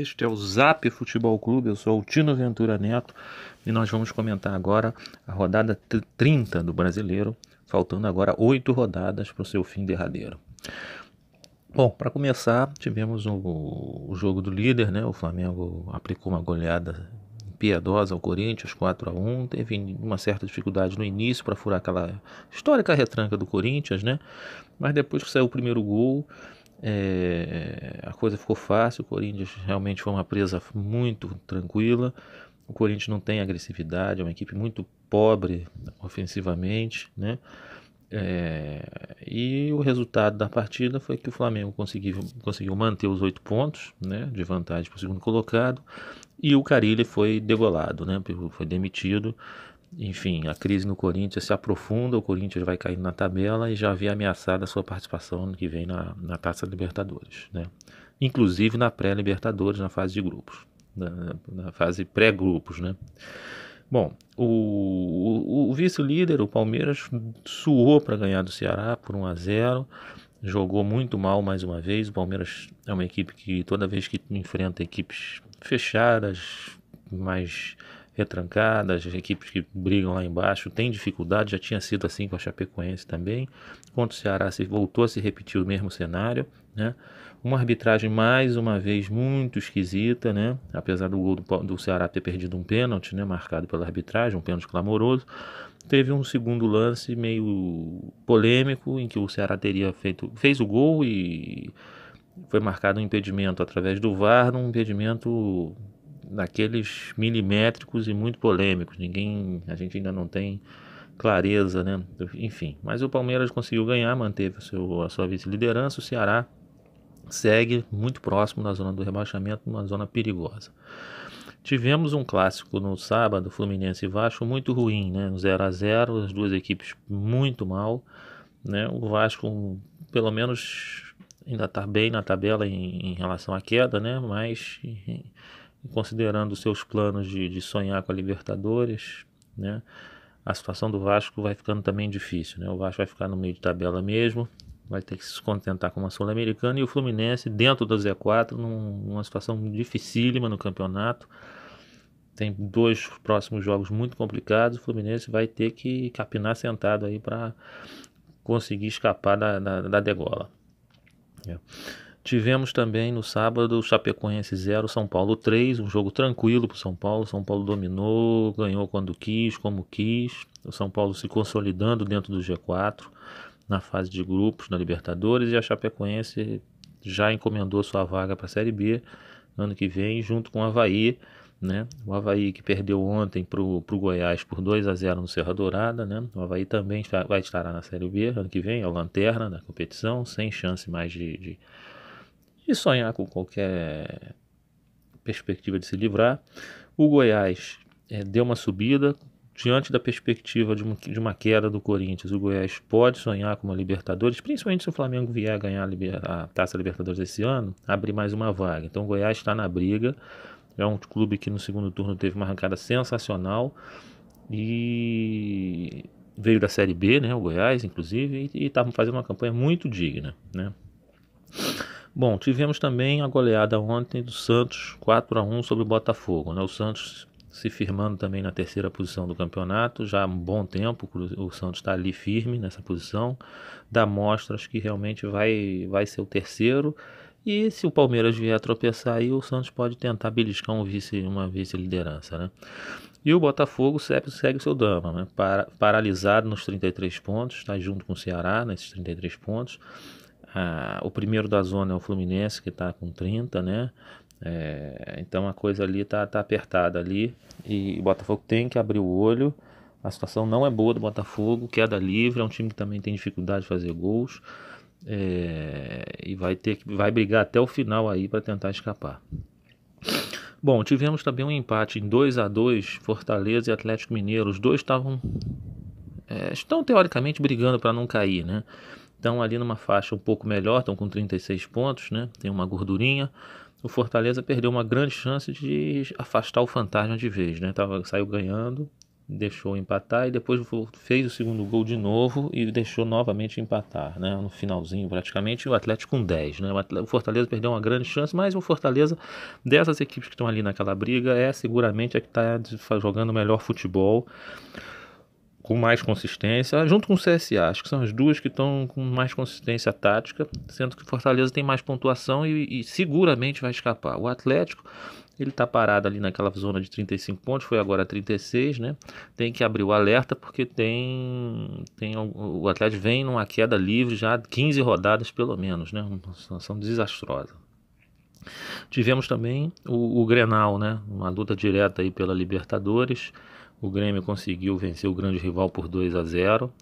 Este é o Zap Futebol Clube, eu sou o Tino Ventura Neto e nós vamos comentar agora a rodada 30 do Brasileiro, faltando agora oito rodadas para o seu fim derradeiro. Bom, para começar, tivemos o, o, jogo do líder, né? O Flamengo aplicou uma goleada piedosa ao Corinthians, 4 a 1 Teve uma certa dificuldade no início para furar aquela histórica retranca do Corinthians, né? Mas depois que saiu o primeiro gol, é, a coisa ficou fácil, o Corinthians realmente foi uma presa muito tranquila. O Corinthians não tem agressividade, é uma equipe muito pobre ofensivamente, né? É, e o resultado da partida foi que o Flamengo conseguiu, conseguiu manter os oito pontos né, de vantagem para o segundo colocado e o Carilli foi degolado, né, foi demitido enfim, a crise no Corinthians se aprofunda, o Corinthians vai cair na tabela e já havia ameaçada a sua participação no que vem na, na Taça Libertadores, né? inclusive na pré-Libertadores, na fase de grupos, na, na fase pré-grupos. Né? Bom, o, o, o vice-líder, o Palmeiras, suou para ganhar do Ceará por 1 a 0 jogou muito mal mais uma vez. O Palmeiras é uma equipe que toda vez que enfrenta equipes fechadas, mais retrancadas, as equipes que brigam lá embaixo têm dificuldade, já tinha sido assim com a Chapecoense também. Contra o Ceará se voltou a se repetir o mesmo cenário, né? Uma arbitragem mais uma vez muito esquisita, né? Apesar do gol do, do Ceará ter perdido um pênalti, né, marcado pela arbitragem, um pênalti clamoroso, teve um segundo lance meio polêmico em que o Ceará teria feito fez o gol e foi marcado um impedimento através do VAR, um impedimento daqueles milimétricos e muito polêmicos. Ninguém, a gente ainda não tem clareza, né? Enfim, mas o Palmeiras conseguiu ganhar, manteve seu, a sua vice-liderança. O Ceará segue muito próximo na zona do rebaixamento, uma zona perigosa. Tivemos um clássico no sábado, Fluminense e Vasco, muito ruim, né? 0 a 0 as duas equipes muito mal, né? O Vasco, pelo menos, ainda está bem na tabela em, em, relação à queda, né? Mas considerando os seus planos de, de sonhar com a Libertadores, né, a situação do Vasco vai ficando também difícil. Né? O Vasco vai ficar no meio de tabela mesmo, vai ter que se contentar com uma Sul-Americana e o Fluminense, dentro do Z4, num, numa situação dificílima no campeonato. Tem dois próximos jogos muito complicados. O Fluminense vai ter que capinar sentado aí para conseguir escapar da, da, da degola. É. Tivemos também no sábado Chapecoense 0, São Paulo 3, um jogo tranquilo para o São Paulo. São Paulo dominou, ganhou quando quis, como quis. O São Paulo se consolidando dentro do G4 na fase de grupos na Libertadores e a Chapecoense já encomendou sua vaga para a Série B ano que vem junto com o Havaí. Né? O Havaí que perdeu ontem para o Goiás por 2 a 0 no Serra Dourada, né? O Havaí também vai estar na Série B ano que vem, é o lanterna da competição, sem chance mais de, de e sonhar com qualquer perspectiva de se livrar. O Goiás é, deu uma subida diante da perspectiva de uma, de uma, queda do Corinthians. O Goiás pode sonhar com uma Libertadores, principalmente se o Flamengo vier a ganhar a, a Taça Libertadores esse ano, abrir mais uma vaga. Então o Goiás está na briga. É um clube que no segundo turno teve uma arrancada sensacional e veio da Série B, né, o Goiás, inclusive, e estava tá fazendo uma campanha muito digna, né. Bom, tivemos também a goleada ontem do Santos, 4 a 1 sobre o Botafogo. Né? O Santos se firmando também na terceira posição do campeonato, já há um bom tempo o Santos está ali firme nessa posição, dá mostras que realmente vai, vai ser o terceiro. E se o Palmeiras vier a tropeçar aí, o Santos pode tentar beliscar um vice, uma vice-liderança, né? E o Botafogo segue, segue o seu drama, né? Para, paralisado nos 33 pontos, está junto com o Ceará nesses 33 pontos. Ah, o primeiro da zona é o Fluminense, que está com 30, né? É, então a coisa ali está tá apertada ali e o Botafogo tem que abrir o olho. A situação não é boa do Botafogo, queda é livre, é um time que também tem dificuldade de fazer gols. É, e vai ter vai brigar até o final aí para tentar escapar. Bom, tivemos também um empate em 2 a 2 Fortaleza e Atlético Mineiro. Os dois estavam é, estão teoricamente brigando para não cair, né? estão ali numa faixa um pouco melhor, estão com 36 pontos, né? Tem uma gordurinha. O Fortaleza perdeu uma grande chance de afastar o fantasma de vez, né? Tava, saiu ganhando, deixou empatar e depois fez o segundo gol de novo e deixou novamente empatar, né? No finalzinho, praticamente, o Atlético com 10, né? O Fortaleza perdeu uma grande chance, mas o Fortaleza, dessas equipes que estão ali naquela briga, é seguramente a que está jogando melhor futebol com mais consistência, junto com o CSA, acho que são as duas que estão com mais consistência tática, sendo que o Fortaleza tem mais pontuação e, e seguramente vai escapar. O Atlético ele está parado ali naquela zona de 35 pontos, foi agora 36, né? Tem que abrir o alerta porque tem, tem o Atlético vem numa queda livre já 15 rodadas pelo menos, né? Uma situação desastrosa. Tivemos também o, o Grenal, né? Uma luta direta aí pela Libertadores. O Grêmio conseguiu vencer o grande rival por 2 a 0.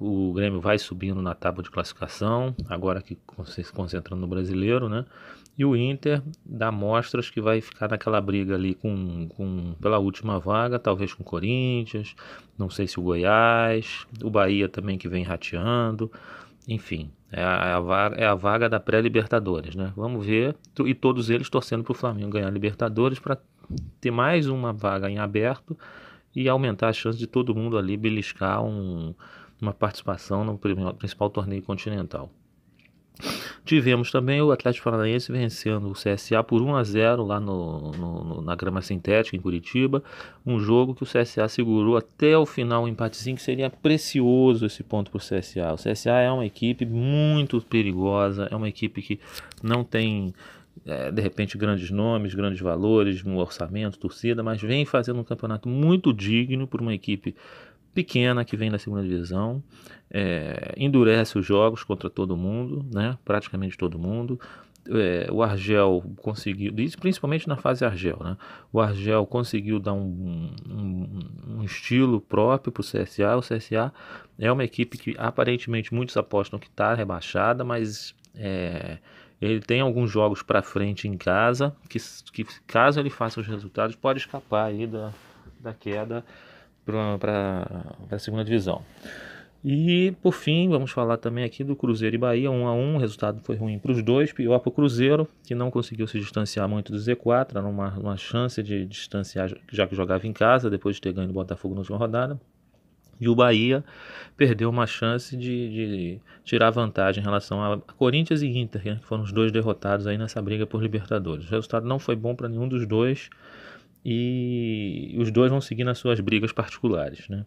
O Grêmio vai subindo na tábua de classificação, agora que se concentrando no brasileiro, né? E o Inter dá mostras que vai ficar naquela briga ali com, com pela última vaga, talvez com o Corinthians, não sei se o Goiás, o Bahia também que vem rateando enfim, é a, é vaga, é a vaga da pré-Libertadores, né? Vamos ver, e todos eles torcendo para o Flamengo ganhar a Libertadores para ter mais uma vaga em aberto e aumentar a chance de todo mundo ali beliscar um, uma participação no principal torneio continental. Tivemos também o Atlético Paranaense vencendo o CSA por 1 a 0 lá no, no, na grama sintética em Curitiba. Um jogo que o CSA segurou até o final, um empatezinho que seria precioso esse ponto para o CSA. O CSA é uma equipe muito perigosa, é uma equipe que não tem é, de repente grandes nomes, grandes valores, um orçamento, torcida, mas vem fazendo um campeonato muito digno por uma equipe pequena que vem da segunda divisão, é, endurece os jogos contra todo mundo, né? praticamente todo mundo. É, o Argel conseguiu, principalmente na fase Argel, né? o Argel conseguiu dar um, um, um estilo próprio para o CSA. O CSA é uma equipe que aparentemente muitos apostam que está rebaixada, mas é, ele tem alguns jogos para frente em casa, que, que caso ele faça os resultados, pode escapar aí da, da queda para a segunda divisão. E por fim, vamos falar também aqui do Cruzeiro e Bahia, 1 a 1 o resultado foi ruim para os dois, pior para o Cruzeiro, que não conseguiu se distanciar muito do Z4, era uma, uma chance de distanciar, já que jogava em casa, depois de ter ganho do Botafogo na última rodada. E o Bahia perdeu uma chance de, de tirar vantagem em relação a Corinthians e Inter, né, que foram os dois derrotados aí nessa briga por Libertadores. O resultado não foi bom para nenhum dos dois e os dois vão seguir nas suas brigas particulares, né?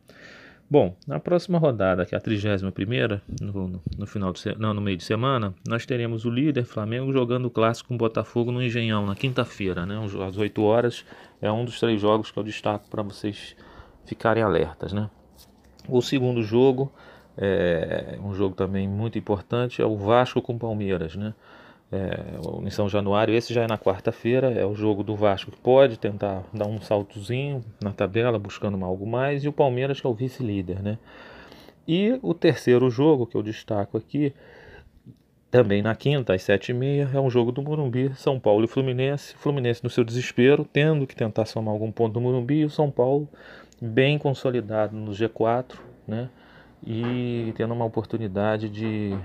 Bom, na próxima rodada, que é a 31 primeira, no, no, final de se... Não, no meio de semana, nós teremos o líder Flamengo jogando o clássico com o Botafogo no Engenhão, na quinta-feira, né, às 8 horas. É um dos três jogos que eu destaco para vocês ficarem alertas, né? O segundo jogo, é, um jogo também muito importante, é o Vasco com Palmeiras, né? É, em São Januário, esse já é na quarta-feira, é o jogo do Vasco que pode tentar dar um saltozinho na tabela, buscando algo mais, e o Palmeiras que é o vice-líder, né? E o terceiro jogo que eu destaco aqui também na quinta, às sete e meia, é um jogo do Morumbi, São Paulo e Fluminense. Fluminense no seu desespero, tendo que tentar somar algum ponto do Morumbi, e o São Paulo bem consolidado no G4, né? E tendo uma oportunidade de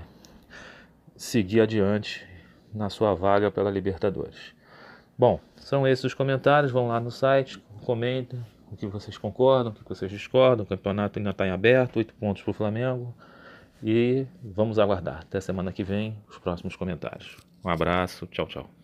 seguir adiante na sua vaga pela Libertadores. Bom, são esses os comentários. Vão lá no site, comentem o que vocês concordam, o que vocês discordam. O campeonato ainda está em aberto, oito pontos para o Flamengo. E vamos aguardar. Até semana que vem, os próximos comentários. Um abraço, tchau, tchau.